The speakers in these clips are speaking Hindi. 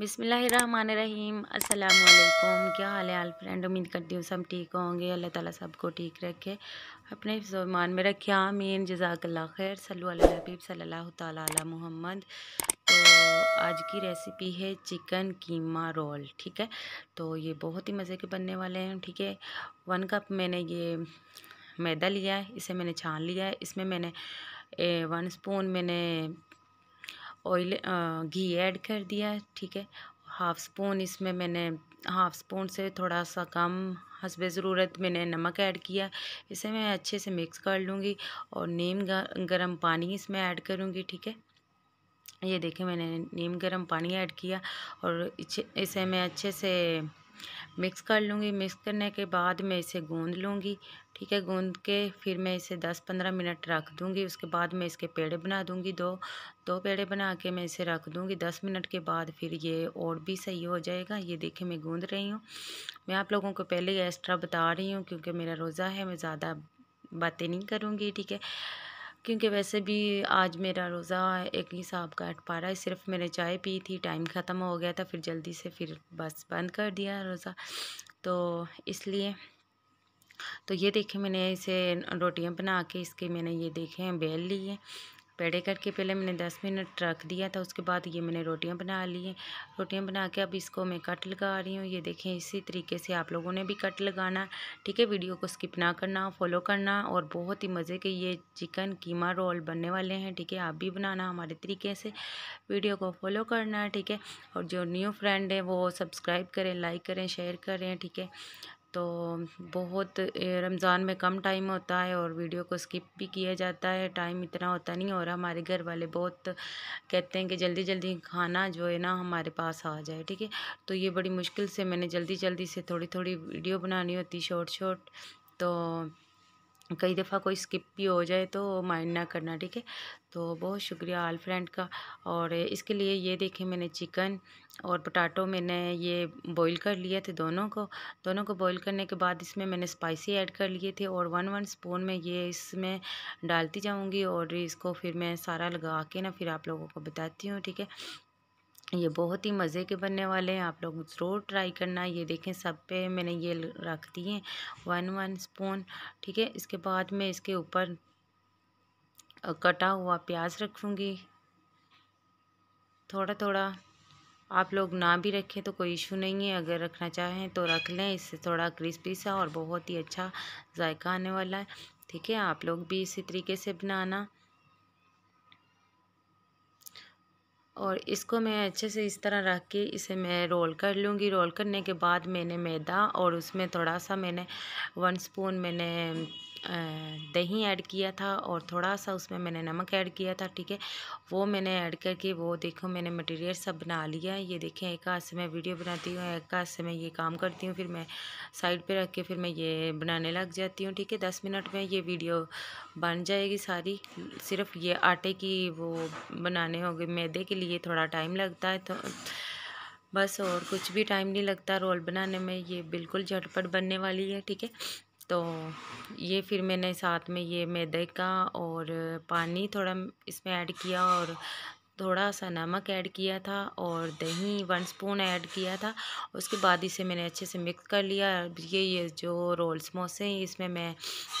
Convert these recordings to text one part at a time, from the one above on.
बिसमीम असलकुम क्या हाल है आल फ्रेंड उम्मीद करती हूँ सब ठीक होंगे अल्लाह ताला सबको ठीक रखे अपने मान में रखे आमीन जजाकल्ला खैर सल्लबीब सल्ला तहम्मद तो आज की रेसिपी है चिकन कीमा रोल ठीक है तो ये बहुत ही मज़े के बनने वाले हैं ठीक है वन कप मैंने ये मैदा लिया है इसे मैंने छान लिया है इसमें मैंने ए, वन स्पून मैंने ऑयल घी ऐड कर दिया है ठीक है हाफ़ स्पून इसमें मैंने हाफ़ स्पून से थोड़ा सा कम हंसब ज़रूरत मैंने नमक ऐड किया इसे मैं अच्छे से मिक्स कर लूँगी और नीम गर्म पानी इसमें ऐड करूँगी ठीक है ये देखें मैंने नीम गर्म पानी ऐड किया और इसे मैं अच्छे से मिक्स कर लूँगी मिक्स करने के बाद मैं इसे गूँध लूँगी ठीक है गूँद के फिर मैं इसे 10-15 मिनट रख दूँगी उसके बाद मैं इसके पेड़े बना दूँगी दो दो पेड़े बना के मैं इसे रख दूँगी 10 मिनट के बाद फिर ये और भी सही हो जाएगा ये देखिए मैं गूँध रही हूँ मैं आप लोगों को पहले ही एक्स्ट्रा बता रही हूँ क्योंकि मेरा रोज़ा है मैं ज़्यादा बातें नहीं करूँगी ठीक है क्योंकि वैसे भी आज मेरा रोज़ा एक ही साहब का अट पा रहा है सिर्फ मैंने चाय पी थी टाइम ख़त्म हो गया था फिर जल्दी से फिर बस बंद कर दिया रोज़ा तो इसलिए तो ये देखें मैंने इसे रोटियां बना के इसके मैंने ये देखे हैं बेल ली है पेड़े करके पहले मैंने दस मिनट रख दिया था उसके बाद ये मैंने रोटियां बना ली हैं रोटियां बना के अब इसको मैं कट लगा रही हूँ ये देखें इसी तरीके से आप लोगों ने भी कट लगाना ठीक है वीडियो को स्किप ना करना फॉलो करना और बहुत ही मज़े के ये चिकन कीमा रोल बनने वाले हैं ठीक है आप भी बनाना हमारे तरीके से वीडियो को फॉलो करना ठीक है और जो न्यू फ्रेंड है वो सब्सक्राइब करें लाइक करें शेयर करें ठीक है तो बहुत रमज़ान में कम टाइम होता है और वीडियो को स्किप भी किया जाता है टाइम इतना होता नहीं और हमारे घर वाले बहुत कहते हैं कि जल्दी जल्दी खाना जो है ना हमारे पास आ जाए ठीक है तो ये बड़ी मुश्किल से मैंने जल्दी जल्दी से थोड़ी थोड़ी वीडियो बनानी होती शॉर्ट शॉर्ट तो कई दफ़ा कोई स्किप भी हो जाए तो माइंड ना करना ठीक है तो बहुत शुक्रिया आल फ्रेंड का और इसके लिए ये देखें मैंने चिकन और पोटाटो मैंने ये बॉईल कर लिए थे दोनों को दोनों को बॉईल करने के बाद इसमें मैंने स्पाइसी ऐड कर लिए थे और वन वन स्पून में ये इसमें डालती जाऊंगी और इसको फिर मैं सारा लगा के ना फिर आप लोगों को बताती हूँ ठीक है ये बहुत ही मज़े के बनने वाले हैं आप लोग ज़रूर ट्राई करना ये देखें सब पे मैंने ये रख दिए वन वन स्पून ठीक है इसके बाद मैं इसके ऊपर कटा हुआ प्याज रखूँगी थोड़ा थोड़ा आप लोग ना भी रखें तो कोई इशू नहीं है अगर रखना चाहें तो रख लें इससे थोड़ा क्रिस्पी सा और बहुत ही अच्छा जायका आने वाला है ठीक है आप लोग भी इसी तरीके से बनाना और इसको मैं अच्छे से इस तरह रख के इसे मैं रोल कर लूँगी रोल करने के बाद मैंने मैदा और उसमें थोड़ा सा मैंने वन स्पून मैंने दही ऐड किया था और थोड़ा सा उसमें मैंने नमक ऐड किया था ठीक है वो मैंने ऐड करके वो देखो मैंने मटेरियल सब बना लिया ये देखें एक हाथ से मैं वीडियो बनाती हूँ एक हाथ से मैं ये काम करती हूँ फिर मैं साइड पे रख के फिर मैं ये बनाने लग जाती हूँ ठीक है दस मिनट में ये वीडियो बन जाएगी सारी सिर्फ ये आटे की वो बनाने होंगे मैदे के लिए थोड़ा टाइम लगता है तो बस और कुछ भी टाइम नहीं लगता रोल बनाने में ये बिल्कुल झटपट बनने वाली है ठीक है तो ये फिर मैंने साथ में ये मैदे का और पानी थोड़ा इसमें ऐड किया और थोड़ा सा नमक ऐड किया था और दही वन स्पून ऐड किया था उसके बाद इसे मैंने अच्छे से मिक्स कर लिया ये ये जो रोल समोसे हैं इसमें मैं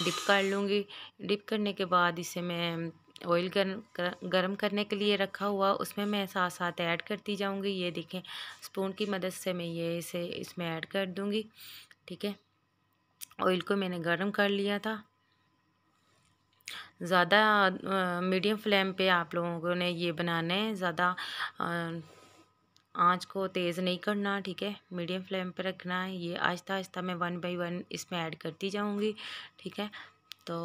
डिप कर लूँगी डिप करने के बाद इसे मैं ऑयल गर्म गर्म करने के लिए रखा हुआ उसमें मैं साथ साथ ऐड करती जाऊँगी ये देखें स्पून की मदद से मैं ये इसे इसमें ऐड कर दूँगी ठीक है ऑयल को मैंने गर्म कर लिया था ज़्यादा मीडियम फ्लेम पे आप लोगों ने ये बनाना है ज़्यादा आँच को तेज़ नहीं करना ठीक है मीडियम फ्लेम पे रखना है ये आहिस्ता आहिस्ता मैं वन बाई वन इसमें ऐड करती जाऊँगी ठीक है तो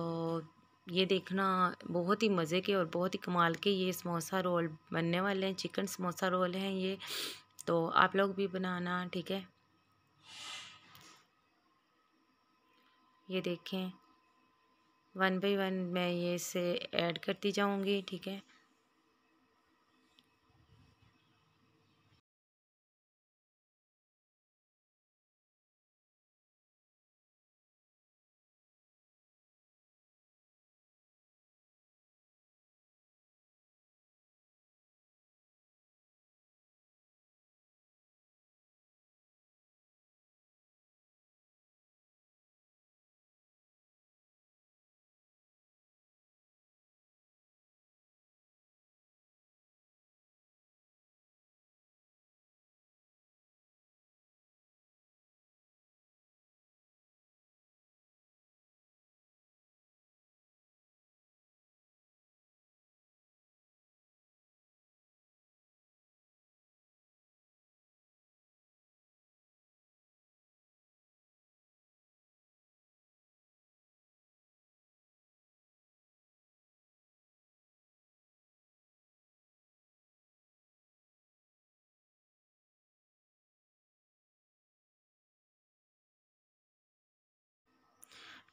ये देखना बहुत ही मज़े के और बहुत ही कमाल के ये समोसा रोल बनने वाले हैं चिकन समोसा रोल हैं ये तो आप लोग भी बनाना ठीक है ये देखें वन बाई वन मैं ये इसे ऐड करती जाऊँगी ठीक है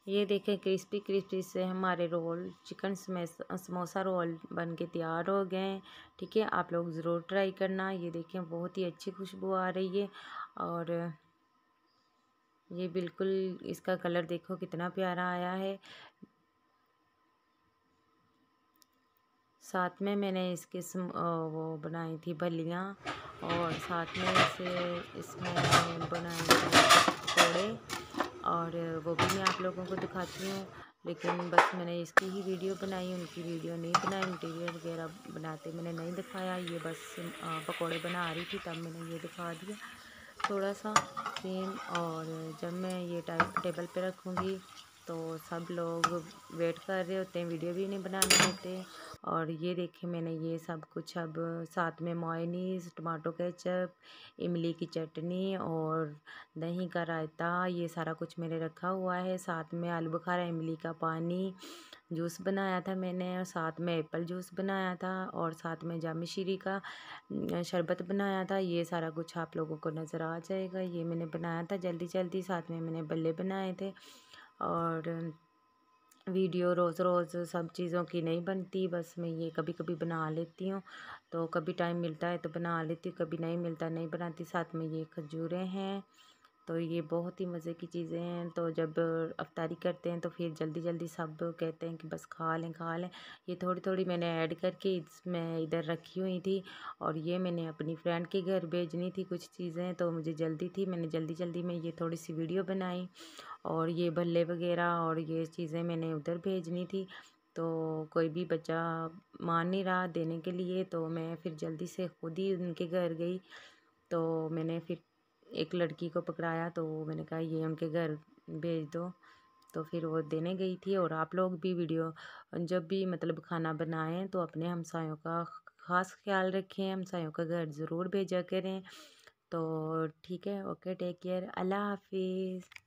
ये देखें क्रिस्पी क्रिस्पी से हमारे रोल चिकन समोसा रोल बन के तैयार हो गए ठीक है आप लोग ज़रूर ट्राई करना ये देखें बहुत ही अच्छी खुशबू आ रही है और ये बिल्कुल इसका कलर देखो कितना प्यारा आया है साथ में मैंने इसके सम, वो बनाई थी भलियाँ और साथ में इसे इसमें बनाए थे पकौड़े और वो भी मैं आप लोगों को दिखाती हूँ लेकिन बस मैंने इसकी ही वीडियो बनाई उनकी वीडियो नहीं बनाई इंटीरियर वगैरह बनाते मैंने नहीं दिखाया ये बस पकौड़े बना रही थी तब मैंने ये दिखा दिया थोड़ा सा सेम और जब मैं ये टेबल पे रखूँगी तो सब लोग वेट कर रहे होते हैं वीडियो भी नहीं बनाने होते और ये देखे मैंने ये सब कुछ अब साथ में मोइनीस टमाटो केचप इमली की चटनी और दही का रायता ये सारा कुछ मैंने रखा हुआ है साथ में आलू बुखारा इमली का पानी जूस बनाया था मैंने और साथ में एप्पल जूस बनाया था और साथ में जामी शीरी का शरबत बनाया था ये सारा कुछ आप लोगों को नज़र आ जाएगा ये मैंने बनाया था जल्दी जल्दी साथ में मैंने बल्ले बनाए थे और वीडियो रोज़ रोज़ सब चीज़ों की नहीं बनती बस मैं ये कभी कभी बना लेती हूँ तो कभी टाइम मिलता है तो बना लेती हूँ कभी नहीं मिलता नहीं बनाती साथ में ये खजूरें हैं तो ये बहुत ही मज़े की चीज़ें हैं तो जब अफ्तारी करते हैं तो फिर जल्दी जल्दी सब कहते हैं कि बस खा लें खा लें ये थोड़ी थोड़ी मैंने ऐड करके इसमें इधर रखी हुई थी और ये मैंने अपनी फ्रेंड के घर भेजनी थी कुछ चीज़ें तो मुझे जल्दी थी मैंने जल्दी जल्दी में ये थोड़ी सी वीडियो बनाई और ये भल्ले वगैरह और ये चीज़ें मैंने उधर भेजनी थी तो कोई भी बच्चा मान नहीं रहा देने के लिए तो मैं फिर जल्दी से खुद ही उनके घर गई तो मैंने फिर एक लड़की को पकड़ाया तो मैंने कहा ये उनके घर भेज दो तो फिर वो देने गई थी और आप लोग भी वीडियो जब भी मतलब खाना बनाएं तो अपने हमसायों का ख़ास ख्याल रखें हमसायों का घर ज़रूर भेजा करें तो ठीक है ओके टेक केयर अल्लाह हाफिज़